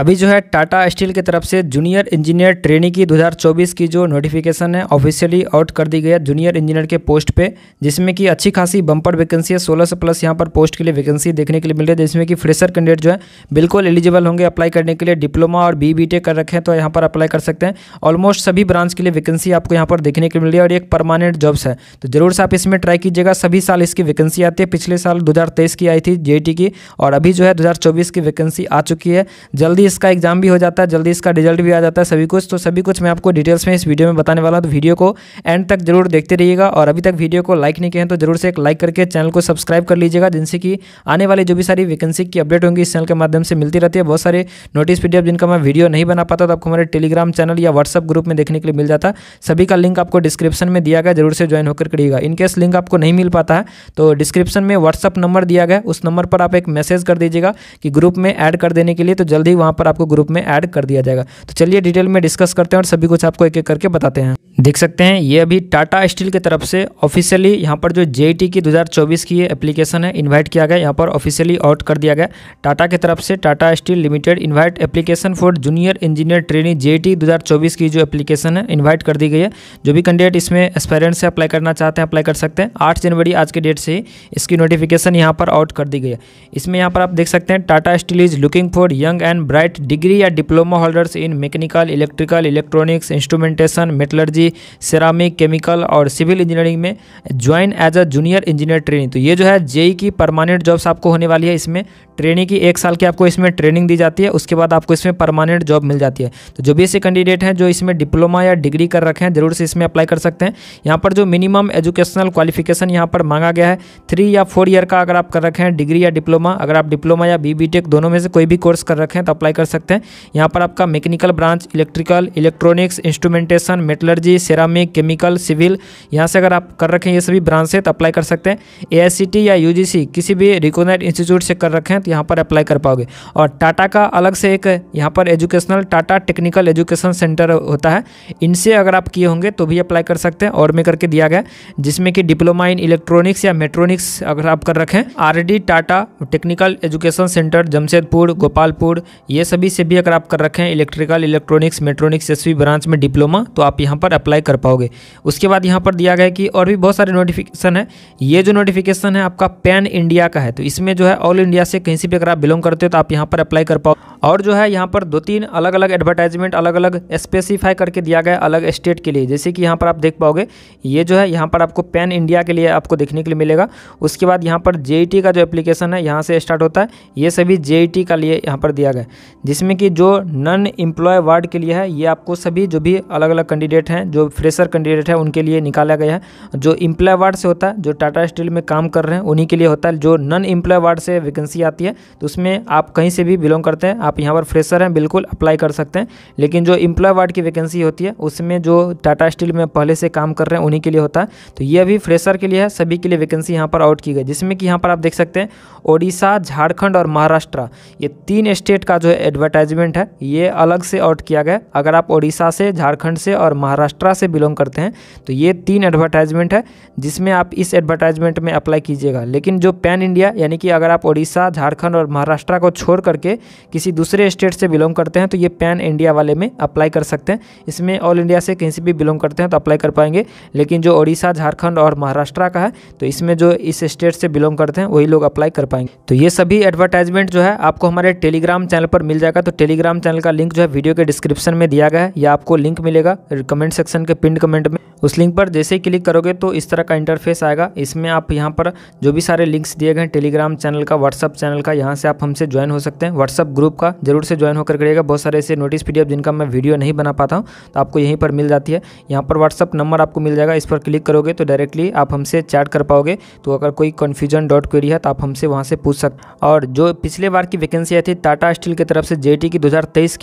अभी जो है टाटा स्टील की तरफ से जूनियर इंजीनियर ट्रेनिंग की 2024 की जो नोटिफिकेशन है ऑफिशियली आउट कर दी गई है जूनियर इंजीनियर के पोस्ट पे जिसमें कि अच्छी खासी बम्पर वैकेंसी है 16 से प्लस यहाँ पर पोस्ट के लिए वैकेंसी देखने के लिए मिल रही है जिसमें कि फ्रेशर कैंडिडेट जो है बिल्कुल एलिजिबल होंगे अप्लाई करने के लिए डिप्लोमा और बी बी कर रखे हैं तो यहाँ पर अप्लाई कर सकते हैं ऑलमोस्ट सभी ब्रांच के लिए वैकेंसी आपको यहाँ पर देखने के लिए मिल रही है और एक परमानेंट जॉब्स है तो जरूर से आप इसमें ट्राई कीजिएगा सभी साल इसकी वैकेंसी आती है पिछले साल दो की आई थी जे की और अभी जो है दो की वैकेंसी आ चुकी है जल्दी इसका एग्जाम भी हो जाता है जल्दी इसका रिजल्ट भी आ जाता है सभी कुछ तो सभी कुछ मैं आपको डिटेल्स में इस वीडियो में बताने वाला हूँ तो वीडियो को एंड तक जरूर देखते रहिएगा और अभी तक वीडियो को लाइक नहीं किया है तो जरूर से एक लाइक करके चैनल को सब्सक्राइब कर लीजिएगा जिनसे कि आने वाली जो भी सारी वैकेंसी की अपडेट होंगी इस चैनल के माध्यम से मिलती रहती है बहुत सारे नोटिस वीडियो जिनका मैं वीडियो नहीं बना पाता तो आपको हमारे टेलीग्राम चैनल या व्हाट्सअप ग्रुप में देखने के लिए मिल जाता सभी का लिंक आपको डिस्क्रिप्शन में दिया गया जरूर से ज्वाइन होकर करिएगा इनकेस लिंक आपको नहीं मिल पाता है तो डिस्क्रिप्शन में व्हाट्सअप नंबर दिया गया उस नंबर पर आप एक मैसेज कर दीजिएगा कि ग्रुप में ऐड कर देने के लिए तो जल्दी वहाँ पर आपको ग्रुप में ऐड कर दिया जाएगा तो चलिए डिटेल में डिस्कस करते हैं और सभी कुछ आपको एक एक करके बताते हैं देख सकते हैं ये अभी टाटा स्टील की तरफ से ऑफिशियली यहाँ पर जो जे की 2024 की ये एप्लीकेशन है इनवाइट किया गया यहाँ पर ऑफिशियली आउट कर दिया गया टाटा की तरफ से Tata steel limited invite application for junior engineer training J 2024 की जो एप्लीकेशन है इन्वाइट कर दी गई है जो भी कैंडिडेट इसमें एक्सपेरेंट से अप्लाई करना चाहते हैं अप्लाई कर सकते हैं आठ जनवरी आज के डेट से इसकी नोटिफिकेशन यहाँ पर आउट कर दी गई है इसमें यहाँ पर आप देख सकते हैं Tata steel is looking for young and bright degree या diploma holders in mechanical electrical electronics instrumentation metallurgy की सेरामिक केमिकल और सिविल इंजीनियरिंग में join as a junior engineer training तो ये जो है जेई e e की परमानेंट जॉब्स आपको होने वाली है इसमें ट्रेनिंग की एक साल की आपको इसमें ट्रेनिंग दी जाती है उसके बाद आपको इसमें परमानेंट जॉब मिल जाती है तो जो भी ऐसे कैंडिडेट हैं जो इसमें डिप्लोमा या डिग्री कर रखे हैं जरूर से इसमें अप्लाई कर सकते हैं यहाँ पर जो मिनिमम एजुकेशनल क्वालिफिकेशन यहाँ पर मांगा गया है थ्री या फोर ईयर का अगर आप कर रखे हैं डिग्री या डिप्लोमा अगर आप डिप्लोमा या बी दोनों में से कोई भी कोर्स कर रखे हैं तो अप्लाई कर सकते हैं यहाँ पर आपका mechanical branch electrical electronics instrumentation metallurgy ceramic chemical civil यहाँ से अगर आप कर रखें ये सभी ब्रांच से तो अप्लाई कर सकते हैं ए या यू किसी भी रिकोनाइड इंस्टीट्यूट से कर रखें तो यहाँ पर अप्लाई कर पाओगे और टाटा का अलग से एक यहाँ पर educational Tata technical education centre होता है इनसे अगर आप किए होंगे तो भी अप्लाई कर सकते हैं और में करके दिया गया जिसमें कि डिप्लोमा इन इलेक्ट्रॉनिक्स या मेट्रॉनिक्स अगर आप कर रखें or Tata technical education centre Jamshedpur Gopalpur ये सभी से भी अगर आप कर रखें इलेक्ट्रिकल इलेक्ट्रॉनिक्स मेट्रॉनिक्स एस ब्रांच में डिप्लोमा तो आप यहाँ पर अप्लाई कर पाओगे उसके बाद यहाँ पर दिया गया कि और भी बहुत सारे नोटिफिकेशन है ये जो नोटिफिकेशन है आपका पैन इंडिया का है तो इसमें जो है ऑल इंडिया से कहीं एजेंसी पे अगर आप बिलोंग करते हो तो आप यहाँ पर अप्लाई कर पाओ और जो है यहाँ पर दो तीन अलग अलग एडवर्टाइजमेंट अलग अलग स्पेसिफाई करके दिया गया अलग स्टेट के लिए जैसे कि यहाँ पर आप देख पाओगे ये जो है यहाँ पर आपको पैन इंडिया के लिए आपको देखने के लिए मिलेगा उसके बाद यहाँ पर जे का जो एप्लीकेशन है यहाँ से स्टार्ट होता है ये सभी जे का लिए यहाँ पर दिया गया जिसमें कि जो नन एम्प्लॉय वार्ड के लिए है ये आपको सभी जो भी अलग अलग कैंडिडेट हैं जो फ्रेशर कैंडिडेट है उनके लिए निकाला गया है जो इम्प्लॉय वार्ड से होता है जो टाटा स्टील में काम कर रहे हैं उन्हीं के लिए होता है जो नन एम्प्लॉय वार्ड से वैकेंसी आती जाती है तो उसमें आप कहीं से भी बिलोंग करते हैं आप यहाँ पर फ्रेशर हैं बिल्कुल अप्लाई कर सकते हैं लेकिन जो इम्प्लॉय वार्ड की वैकेंसी होती है उसमें जो टाटा स्टील में पहले से काम कर रहे हैं उन्हीं के लिए होता है तो ये अभी फ्रेशर के लिए है सभी के लिए वैकेंसी यहाँ पर आउट की गई जिसमें कि यहाँ पर आप देख सकते हैं ओडिशा झारखंड और महाराष्ट्र ये तीन स्टेट का जो एडवर्टाइजमेंट है ये अलग से आउट किया गया अगर आप ओडिशा से झारखंड से और महाराष्ट्र से बिलोंग करते हैं तो ये तीन एडवर्टाइजमेंट है जिसमें आप इस एडवर्टाइजमेंट में अप्लाई कीजिएगा लेकिन जो पैन इंडिया यानी कि अगर आप ओडिशा झारखंड झारखंड और महाराष्ट्र को छोड़ करके किसी दूसरे स्टेट से बिलोंग करते हैं तो ये पैन इंडिया वाले में अप्लाई कर सकते हैं इसमें ऑल इंडिया से कहीं से भी बिलोंग करते हैं तो अप्लाई कर पाएंगे लेकिन जो ओडिशा झारखंड और महाराष्ट्र का है तो इसमें जो इस स्टेट से बिलोंग करते हैं वही लोग अप्लाई कर पाएंगे तो ये सभी एडवर्टाइजमेंट जो है आपको हमारे टेलीग्राम चैनल पर मिल जाएगा तो टेलीग्राम चैनल का लिंक जो है वीडियो के डिस्क्रिप्शन में दिया गया है या आपको लिंक मिलेगा कमेंट सेक्शन के पिंड कमेंट में उस लिंक पर जैसे ही क्लिक करोगे तो इस तरह का इंटरफेस आएगा इसमें आप यहाँ पर जो भी सारे लिंक्स दिए गए हैं टेलीग्राम चैनल का व्हाट्सअप चैनल चैनल का यहाँ से आप हमसे ज्वाइन हो सकते हैं व्हाट्सअप ग्रुप का जरूर से ज्वाइन होकर करिएगा बहुत सारे ऐसे नोटिस पी जिनका मैं वीडियो नहीं बना पाता हूँ तो आपको यहीं पर मिल जाती है यहाँ पर व्हाट्सअप नंबर आपको मिल जाएगा इस पर क्लिक करोगे तो डायरेक्टली आप हमसे चैट कर पाओगे तो अगर कोई कन्फ्यूजन डॉट क्वेरी है तो आप हमसे वहाँ से पूछ सकते और जो पिछले बार की वैकेंसी आई थी टाटा स्टील की तरफ से जे की दो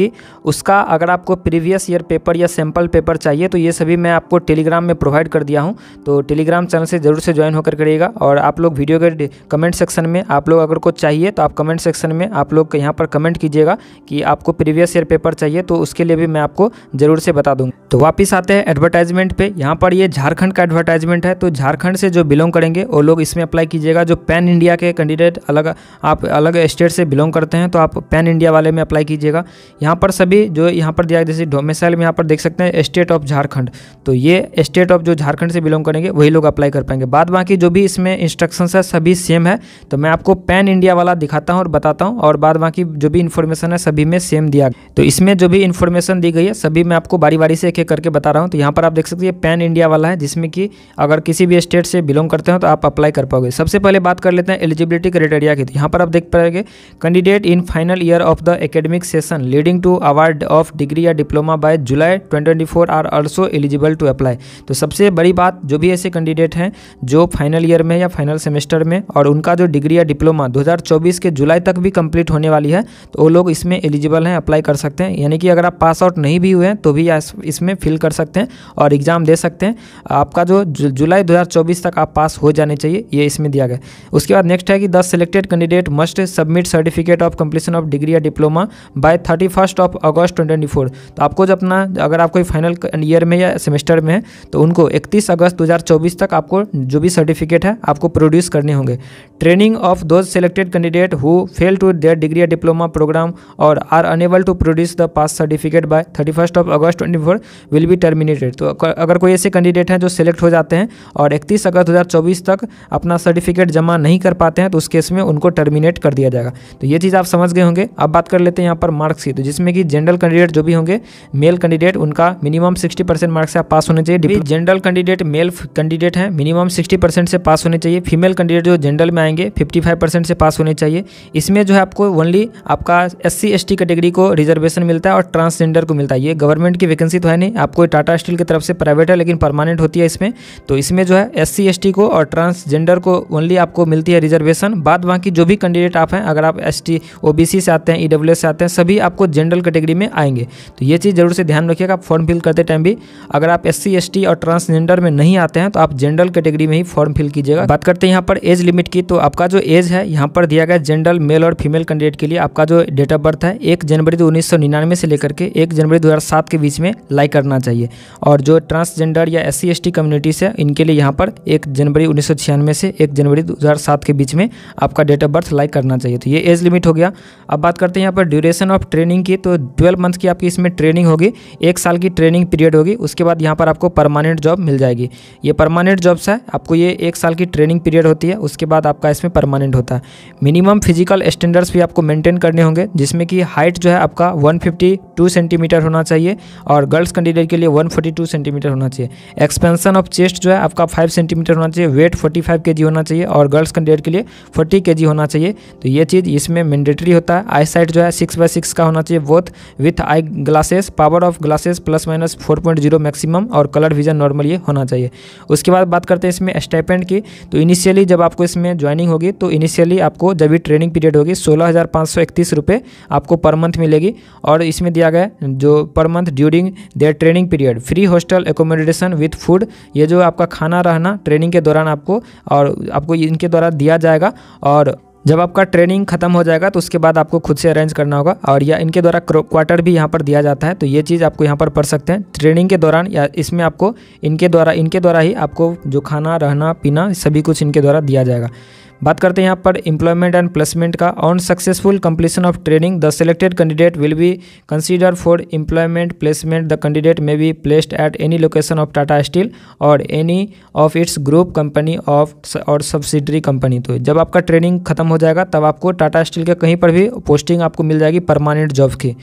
की उसका अगर आपको प्रीवियस ईयर पेपर या सैम्पल पेपर चाहिए तो ये सभी मैं आपको टेलीग्राम में प्रोवाइड कर दिया हूँ तो टेलीग्राम चैनल से जरूर से ज्वाइन होकर करिएगा और आप लोग वीडियो के कमेंट सेक्शन में आप लोग अगर कुछ चाहिए चाहिए तो आप कमेंट सेक्शन में आप लोग यहाँ पर कमेंट कीजिएगा कि आपको प्रीवियस ईयर पेपर चाहिए तो उसके लिए भी मैं आपको ज़रूर से बता दूँगा तो वापस आते हैं एडवर्टाइजमेंट पर यहाँ पर ये झारखंड का एडवर्टाइजमेंट है तो झारखंड से जो बिलोंग करेंगे वो लोग इसमें अप्लाई कीजिएगा जो पैन इंडिया के कैंडिडेट अलग आप अलग स्टेट से बिलोंग करते हैं तो आप पैन इंडिया वाले में अप्लाई कीजिएगा यहाँ पर सभी जो यहाँ पर दिया जैसे डोमेसाइल में यहाँ पर देख सकते हैं स्टेट ऑफ झारखंड तो ये स्टेट ऑफ जो झारखंड से बिलोंग करेंगे वही लोग अप्लाई कर पाएंगे बाद बाकी जो भी इसमें इंस्ट्रक्शंस है सभी सेम है तो मैं आपको पैन इंडिया वाला दिखाता हूँ और बताता हूँ और बाद बाकी जो भी इन्फॉर्मेशन है सभी में सेम दिया तो इसमें जो भी इन्फॉर्मेशन दी गई है सभी मैं आपको बारी बारी से एक एक करके बता रहा हूँ तो यहाँ पर आप देख सकते हैं पैन इंडिया वाला है जिसमें कि अगर किसी भी स्टेट से बिलोंग करते हो तो आप अप्लाई कर पाओगे सबसे पहले बात कर लेते हैं एलिजिबिलिटी क्राइटेरिया की तो यहाँ पर आप देख पाएंगे candidate in final year of the academic session leading to award of degree या diploma by July twenty are also eligible to apply तो सबसे बड़ी बात जो भी ऐसे कैंडिडेट हैं जो फाइनल ईयर में या फाइनल सेमेस्टर में और उनका जो डिग्री या डिप्लोमा दो 2024 के जुलाई तक भी कंप्लीट होने वाली है तो वो लोग इसमें एलिजिबल हैं अप्लाई कर सकते हैं यानी कि अगर आप पास आउट नहीं भी हुए हैं तो भी इसमें फिल कर सकते हैं और एग्ज़ाम दे सकते हैं आपका जो जुलाई 2024 तक आप पास हो जाने चाहिए ये इसमें दिया गया उसके बाद नेक्स्ट है कि the selected candidate must submit certificate of completion of degree या diploma by thirty first of August twenty four तो आपको जब अपना अगर आप कोई फाइनल ईयर में या सेमेस्टर में है तो उनको इकतीस अगस्त दो तक आपको जो भी सर्टिफिकेट है आपको प्रोड्यूस करने होंगे training of those selected candidate fail to their degree या डिप्लोमा प्रोग्राम और are unable to produce the pass certificate by thirty first of August twenty four will be terminated तो अगर कोई ऐसे कैंडिडेट हैं जो सेलेक्ट हो जाते हैं और इकतीस अगस्त चौबीस तक अपना सर्टिफिकेट जमा नहीं कर पाते हैं तो उस केस में उनको टर्मिनेट कर दिया जाएगा तो ये चीज़ आप समझ गए होंगे अब बात कर लेते हैं यहाँ पर मार्क्स की तो जिसमें कि जनरल कैंडिडेट जो भी होंगे मेल कैंडिडेट उनका मिनिमम सिक्सटी परसेंट मार्क्स से पास होने चाहिए जनरल कैंडिडेट मेल कैंडिडेट हैं मिनिमम सिक्सटी परसेंट से पास होने चाहिए फीमेल कैंडिडेट जो जनरल में आएंगे फिफ्टी फाइव परसेंट से पास होने चाहिए चाहिए इसमें जो है आपको ओनली आपका एस सी कैटेगरी को रिजर्वेशन मिलता है और ट्रांसजेंडर को मिलता है ये गवर्नमेंट की वैकेंसी तो है नहीं आपको टाटा स्टील की तरफ से प्राइवेट है लेकिन परमानेंट होती है इसमें तो इसमें जो है एस सी को और ट्रांसजेंडर को ओनली आपको मिलती है रिजर्वेशन बाद बाकी जो भी कैंडिडेट आप हैं अगर आप एस टी से आते हैं ई e से आते हैं सभी आपको जनरल कैटेगरी में आएंगे तो ये चीज़ जरूर से ध्यान रखिएगा आप फॉर्म फिल करते टाइम भी अगर आप एस सी और ट्रांसजेंडर में नहीं आते हैं तो आप जनरल कैटेगरी में ही फॉर्म फिल कीजिएगा बात करते हैं यहाँ पर एज लिमिट की तो आपका जो एज है यहाँ पर दिया गया जाएगा जनरल मेल और फीमेल कैंडिडेट के लिए आपका जो डेट ऑफ बर्थ है एक जनवरी उन्नीस सौ से लेकर के एक जनवरी दो के बीच में लाइक करना चाहिए और जो ट्रांसजेंडर या एस सी कम्युनिटीज़ है इनके लिए यहाँ पर एक जनवरी उन्नीस से एक जनवरी दो के बीच में आपका डेट ऑफ बर्थ लाइक करना चाहिए तो ये एज लिमिट हो गया अब बात करते हैं यहाँ पर ड्यूरेशन ऑफ ट्रेनिंग की तो ट्वेल्व मंथ की आपकी इसमें ट्रेनिंग होगी एक साल की ट्रेनिंग पीरियड होगी उसके बाद यहाँ पर आपको परमानेंट जॉब मिल जाएगी ये परमानेंट जॉब्स है आपको ये एक साल की ट्रेनिंग पीरियड होती है उसके बाद आपका इसमें परमानेंट होता है मिनिमम फिजिकल स्टैंडर्ड्स भी आपको मेंटेन करने होंगे जिसमें कि हाइट जो है आपका 152 सेंटीमीटर होना चाहिए और गर्ल्स कैंडिडेट के लिए 142 सेंटीमीटर होना चाहिए एक्सपेंशन ऑफ चेस्ट जो है आपका 5 सेंटीमीटर होना चाहिए वेट 45 केजी होना चाहिए और गर्ल्स कैंडिडेट के लिए 40 केजी होना चाहिए तो ये चीज़ इसमें मैंडेटरी होता है आई साइट जो है सिक्स बाई सिक्स का होना चाहिए both with eye glasses power of glasses plus minus four maximum और कलर विजन नॉर्मल ये होना चाहिए उसके बाद बात करते हैं इसमें स्टाइपेंड की तो इनिशियली जब आपको इसमें ज्वाइनिंग होगी तो इनिशियली आपको सभी ट्रेनिंग पीरियड होगी सोलह हज़ार पाँच सौ इकतीस रुपये आपको पर मंथ मिलेगी और इसमें दिया गया जो per month during their training period free hostel accommodation with food ये जो आपका खाना रहना ट्रेनिंग के दौरान आपको और आपको इनके द्वारा दिया जाएगा और जब आपका ट्रेनिंग खत्म हो जाएगा तो उसके बाद आपको खुद से अरेंज करना होगा और या इनके द्वारा क्वार्टर भी यहाँ पर दिया जाता है तो ये चीज़ आपको यहाँ पर पढ़ सकते हैं ट्रेनिंग के दौरान या इसमें आपको इनके द्वारा इनके द्वारा ही आपको जो खाना रहना पीना सभी कुछ इनके द्वारा दिया जाएगा बात करते हैं यहाँ पर इम्प्लॉयमेंट एंड प्लेसमेंट का on successful completion of training the selected candidate will be consider for employment placement the candidate may be placed at any location of Tata steel और any of its group company of और subsidiary company तो जब आपका training खत्म हो जाएगा तब आपको टाटा स्टील के कहीं पर भी पोस्टिंग आपको मिल जाएगी परमानेंट जॉब की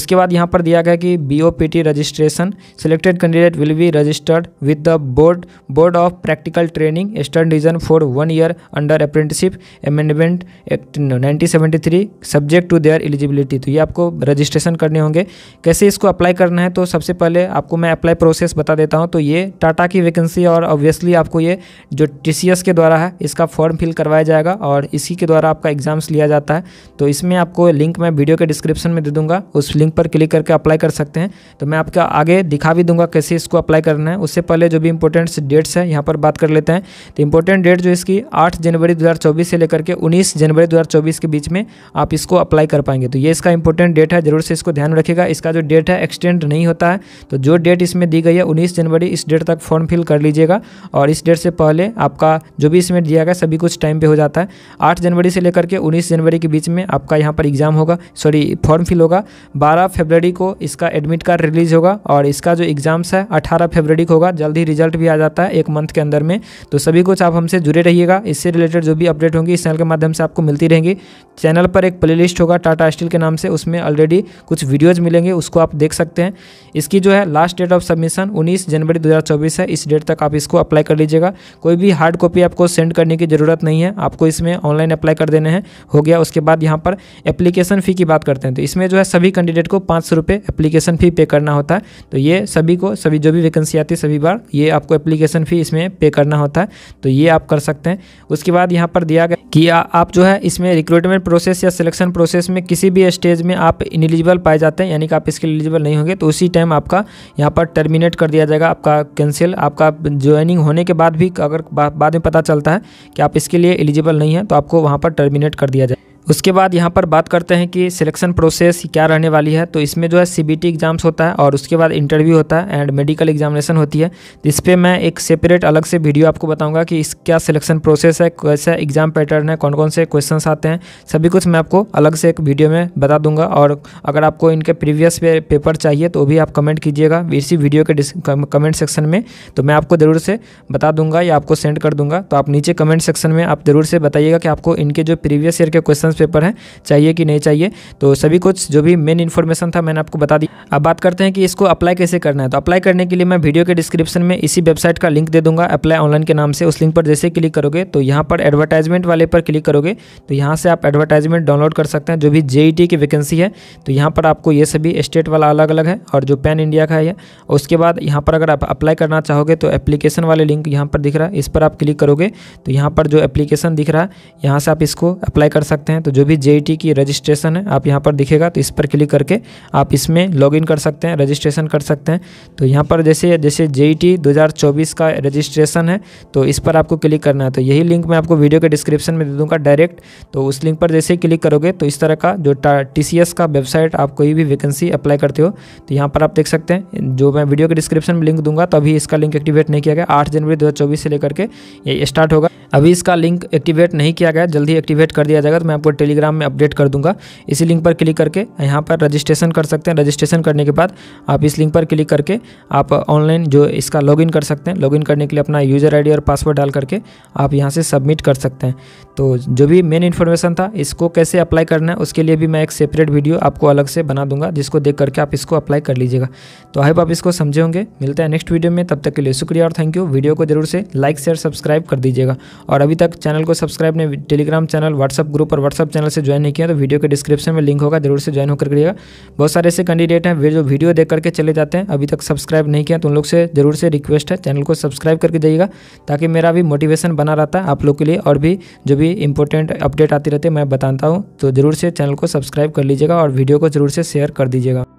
उसके बाद यहाँ पर दिया गया कि B O P T registration selected candidate will be registered with the board board of practical training eastern region for one year under अप्रे apprenticeship amendment act nineteen seventy three subject to their eligibility तो ये आपको registration करने होंगे कैसे इसको apply करना है तो सबसे पहले आपको मैं अप्लाई प्रोसेस बता देता हूँ तो ये टाटा की वैकेंसी और ऑब्वियसली आपको ये जो टी के द्वारा है इसका फॉर्म फिल करवाया जाएगा और इसी के द्वारा आपका एग्ज़ाम्स लिया जाता है तो इसमें आपको लिंक मैं वीडियो के डिस्क्रिप्शन में दे दूँगा उस लिंक पर क्लिक करके अप्लाई कर सकते हैं तो मैं आपका आगे दिखा भी दूंगा कैसे इसको अप्लाई करना है उससे पहले जो भी इंपॉर्टेंट डेट्स है यहाँ पर बात कर लेते हैं तो इंपॉर्टेंट डेट जो इसकी आठ जनवरी 2024 से लेकर के 19 जनवरी 2024 के बीच में आप इसको अप्लाई कर पाएंगे तो ये इसका इंपॉर्टेंट डेट है जरूर से इसको ध्यान रखिएगा इसका जो डेट है एक्सटेंड नहीं होता है तो जो डेट इसमें दी गई है उन्नीस जनवरी इस डेट तक फॉर्म फिल कर लीजिएगा और इस डेट से पहले आपका जो भी इसमें दिया गया सभी कुछ टाइम पर हो जाता है आठ जनवरी से लेकर के उन्नीस जनवरी के बीच में आपका यहाँ पर एग्जाम होगा सॉरी फॉर्म फिल होगा बारह फेबररी को इसका एडमिट कार्ड रिलीज होगा और इसका जो एग्ज़ाम्स है अठारह फेबररी को होगा जल्द ही रिजल्ट भी आ जाता है एक मंथ के अंदर में तो सभी कुछ आप हमसे जुड़े रहिएगा इससे रिलेटेड जो भी अपडेट होंगी इस चैनल के माध्यम से आपको मिलती रहेंगी चैनल पर एक प्लेलिस्ट होगा टाटा स्टील के नाम से उसमें ऑलरेडी कुछ वीडियोज़ मिलेंगे उसको आप देख सकते हैं इसकी जो है लास्ट डेट ऑफ सबमिशन उन्नीस जनवरी दो है इस डेट तक आप इसको अप्लाई कर लीजिएगा कोई भी हार्ड कॉपी आपको सेंड करने की ज़रूरत नहीं है आपको इसमें ऑनलाइन अप्लाई कर देने हैं हो गया उसके बाद यहाँ पर एप्लीकेशन फ़ी की बात करते हैं तो इसमें जो है सभी कैंडिडेट को पाँच सौ रुपये एप्लीकेशन फ़ी पे करना होता है तो ये सभी को सभी जो भी वैकेंसी आती है सभी बार ये आपको एप्लीकेशन फ़ी इसमें पे करना होता है तो ये आप कर सकते हैं उसके बाद यहाँ पर दिया गया कि आ, आप जो है इसमें रिक्रूटमेंट प्रोसेस या सिलेक्शन प्रोसेस में किसी भी स्टेज में आप इनिलिजिबल पाए जाते हैं यानी कि आप इसके एलिजिबल नहीं होंगे तो उसी टाइम आपका यहाँ पर टर्मिनेट कर दिया जाएगा आपका कैंसिल आपका ज्वाइनिंग होने के बाद भी अगर बा, बाद में पता चलता है कि आप इसके लिए एलिजिबल नहीं है तो आपको वहाँ पर टर्मिनेट कर दिया जाए उसके बाद यहाँ पर बात करते हैं कि सिलेक्शन प्रोसेस क्या रहने वाली है तो इसमें जो है सी बी एग्ज़ाम्स होता है और उसके बाद इंटरव्यू होता है एंड मेडिकल एग्जामिनेशन होती है इस पर मैं एक सेपरेट अलग से वीडियो आपको बताऊँगा कि इस क्या सिलेक्शन प्रोसेस है कैसा एग्ज़ाम पैटर्न है कौन कौन से क्वेश्चन आते हैं सभी कुछ मैं आपको अलग से एक वीडियो में बता दूंगा और अगर आपको इनके प्रीवियस पेपर चाहिए तो भी आप कमेंट कीजिएगा इसी वीडियो के कमेंट सेक्शन में तो मैं आपको ज़रूर से बता दूंगा या आपको सेंड कर दूंगा तो आप नीचे कमेंट सेक्शन में आप ज़रूर से बताइएगा कि आपको इनके जो प्रीवियस ईयर के क्वेश्चन न्यूज़पेपर है चाहिए कि नहीं चाहिए तो सभी कुछ जो भी मेन इन्फॉर्मेशन था मैंने आपको बता दी अब बात करते हैं कि इसको अप्लाई कैसे करना है तो अप्लाई करने के लिए मैं वीडियो के डिस्क्रिप्शन में इसी वेबसाइट का लिंक दे दूंगा अप्लाई ऑनलाइन के नाम से उस लिंक पर जैसे क्लिक करोगे तो यहाँ पर एडवर्टाइजमेंट वाले पर क्लिक करोगे तो यहाँ से आप एडवर्टाइजमेंट डाउनलोड कर सकते हैं जो भी जे e की वैकेंसी है तो यहाँ पर आपको ये सभी स्टेट वाला अलग अलग है और जो पैन इंडिया का है उसके बाद यहाँ पर अगर आप अप्लाई करना चाहोगे तो एप्लीकेशन वाले लिंक यहाँ पर दिख रहा है इस पर आप क्लिक करोगे तो यहाँ पर जो एप्लीकेशन दिख रहा है यहाँ से आप इसको अप्लाई कर सकते हैं हैं तो जो भी जे की रजिस्ट्रेशन है आप यहाँ पर दिखेगा तो इस पर क्लिक करके आप इसमें लॉगिन कर सकते हैं रजिस्ट्रेशन कर सकते हैं तो यहाँ पर जैसे जैसे जे ई 2024 का रजिस्ट्रेशन है तो इस पर आपको क्लिक करना है तो यही लिंक मैं आपको वीडियो के डिस्क्रिप्शन में दे दूँगा डायरेक्ट तो उस लिंक पर जैसे ही क्लिक करोगे तो इस तरह का जो टी का वेबसाइट आप कोई भी वैकेंसी अप्लाई करते हो तो यहाँ पर आप देख सकते हैं जो मैं वीडियो के डिस्क्रिप्शन में लिंक दूंगा तो अभी इसका लिंक एक्टिवेट नहीं किया गया आठ जनवरी दो से लेकर के ये स्टार्ट होगा अभी इसका लिंक एक्टिवेट नहीं किया गया जल्दी एक्टिवेट कर दिया जाएगा तो मैं आपको आपको टेलीग्राम में अपडेट कर दूंगा इसी लिंक पर क्लिक करके यहाँ पर रजिस्ट्रेशन कर सकते हैं रजिस्ट्रेशन करने के बाद आप इस लिंक पर क्लिक करके आप ऑनलाइन जो इसका लॉगिन कर सकते हैं लॉगिन करने के लिए अपना यूज़र आई और पासवर्ड डाल करके आप यहाँ से सबमिट कर सकते हैं तो जो भी मेन इन्फॉर्मेशन था इसको कैसे अप्लाई करना है उसके लिए भी मैं एक सेपरेट वीडियो आपको अलग से बना दूंगा जिसको देख करके आप इसको अप्लाई कर लीजिएगा तो आई आप इसको समझे होंगे मिलते हैं नेक्स्ट वीडियो में तब तक के लिए शुक्रिया और थैंक यू वीडियो को जरूर से लाइक शेयर सब्सक्राइब कर दीजिएगा और अभी तक चैनल को सब्सक्राइब नहीं टेलीग्राम चैनल व्हाट्सअप ग्रुप और व्हाट्सअप व्हाट्सअप चैनल से ज्वाइन नहीं किया तो वीडियो के डिस्क्रिप्शन में लिंक होगा जरूर से ज्वाइन होकर करिएगा बहुत सारे ऐसे कैंडिडेट हैं जो वीडियो देख करके चले जाते हैं अभी तक सब्सक्राइब नहीं किया तो उन लोग से जरूर से रिक्वेस्ट है चैनल को सब्सक्राइब करके जाइएगा ताकि मेरा भी मोटिवेशन बना रहता है आप लोग के लिए और भी जो भी इंपॉर्टेंट अपडेट आती रहती है मैं बताता हूँ तो जरूर से चैनल को सब्सक्राइब कर लीजिएगा और वीडियो को जरूर से शेयर कर दीजिएगा